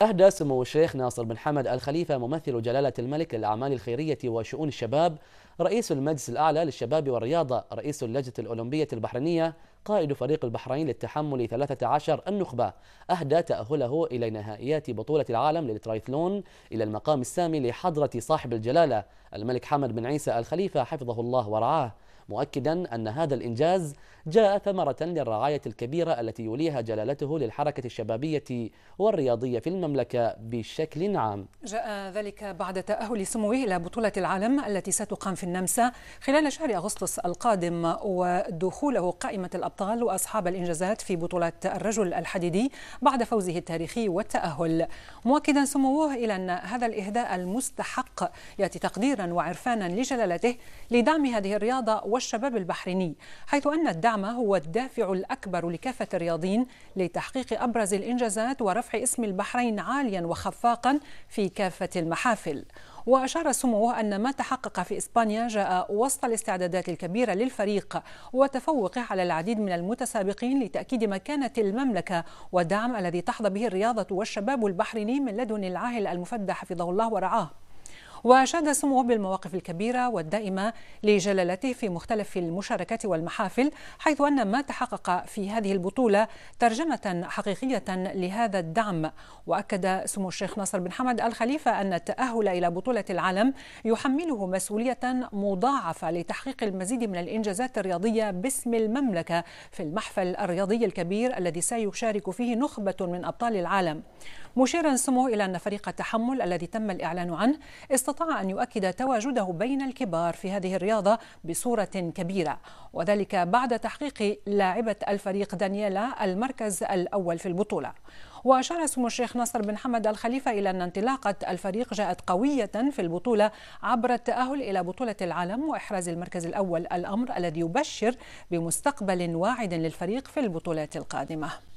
أهدى سمو الشيخ ناصر بن حمد الخليفة ممثل جلالة الملك للأعمال الخيرية وشؤون الشباب رئيس المجلس الأعلى للشباب والرياضة رئيس اللجنة الأولمبية البحرينية قائد فريق البحرين للتحمل 13 النخبة أهدى تأهله إلى نهائيات بطولة العالم للترايثلون إلى المقام السامي لحضرة صاحب الجلالة الملك حمد بن عيسى الخليفة حفظه الله ورعاه مؤكدا أن هذا الإنجاز جاء ثمرة للرعاية الكبيرة التي يوليها جلالته للحركة الشبابية والرياضية في المملكة بشكل عام جاء ذلك بعد تأهل سموه إلى بطولة العالم التي ستقام في النمسا خلال شهر أغسطس القادم ودخوله قائمة الأبطال وأصحاب الإنجازات في بطولة الرجل الحديدي بعد فوزه التاريخي والتأهل مؤكدا سموه إلى أن هذا الإهداء المستحق يأتي تقديرا وعرفانا لجلالته لدعم هذه الرياضة والشباب البحريني حيث أن الدعم هو الدافع الأكبر لكافة الرياضيين لتحقيق أبرز الإنجازات ورفع اسم البحرين عاليا وخفاقا في كافة المحافل وأشار سموه أن ما تحقق في إسبانيا جاء وسط الاستعدادات الكبيرة للفريق وتفوقه على العديد من المتسابقين لتأكيد مكانة المملكة والدعم الذي تحظى به الرياضة والشباب البحريني من لدن العاهل المفدى حفظه الله ورعاه وشاد سموه بالمواقف الكبيرة والدائمة لجلالته في مختلف المشاركات والمحافل حيث أن ما تحقق في هذه البطولة ترجمة حقيقية لهذا الدعم وأكد سمو الشيخ ناصر بن حمد الخليفة أن التأهل إلى بطولة العالم يحمله مسؤولية مضاعفة لتحقيق المزيد من الإنجازات الرياضية باسم المملكة في المحفل الرياضي الكبير الذي سيشارك فيه نخبة من أبطال العالم مشيرا سموه إلى أن فريق التحمل الذي تم الإعلان عنه استطاع أن يؤكد تواجده بين الكبار في هذه الرياضة بصورة كبيرة وذلك بعد تحقيق لاعبة الفريق دانييلا المركز الأول في البطولة وأشار سمو الشيخ ناصر بن حمد الخليفة إلى أن انطلاقة الفريق جاءت قوية في البطولة عبر التأهل إلى بطولة العالم وإحراز المركز الأول الأمر الذي يبشر بمستقبل واعد للفريق في البطولات القادمة